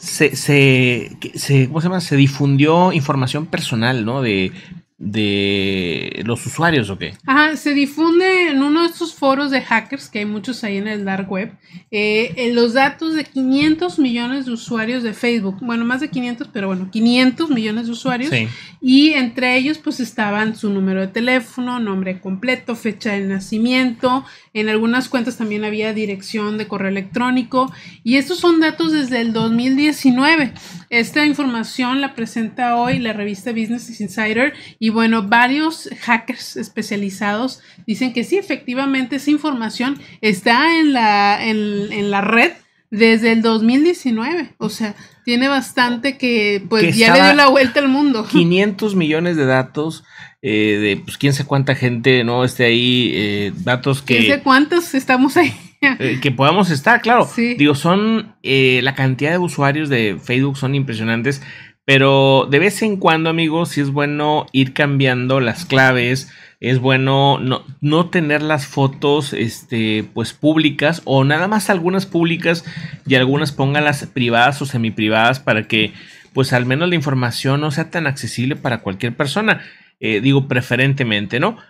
se, se, se, ¿cómo se, llama? se difundió información personal, ¿no? De de los usuarios o qué? Ajá, se difunde en uno de estos foros de hackers, que hay muchos ahí en el dark web, eh, los datos de 500 millones de usuarios de Facebook. Bueno, más de 500, pero bueno, 500 millones de usuarios. Y entre ellos pues estaban su número de teléfono, nombre completo, fecha de nacimiento. En algunas cuentas también había dirección de correo electrónico. Y estos son datos desde el 2019. Esta información la presenta hoy la revista Business Insider y bueno, varios hackers especializados dicen que sí, efectivamente esa información está en la, en, la red desde el 2019. O sea, tiene bastante que, pues ya le dio la vuelta al mundo. 500 millones de datos eh, de, pues, quién sabe cuánta gente, ¿no? Esté ahí, eh, datos que... ¿Quién sabe cuántos estamos ahí? Eh, que podamos estar, claro. Sí. Digo, son eh, la cantidad de usuarios de Facebook son impresionantes, pero de vez en cuando, amigos, sí es bueno ir cambiando las claves. Es bueno no, no tener las fotos este, pues públicas o nada más algunas públicas y algunas póngalas privadas o semiprivadas para que pues al menos la información no sea tan accesible para cualquier persona. Eh, digo preferentemente, ¿no?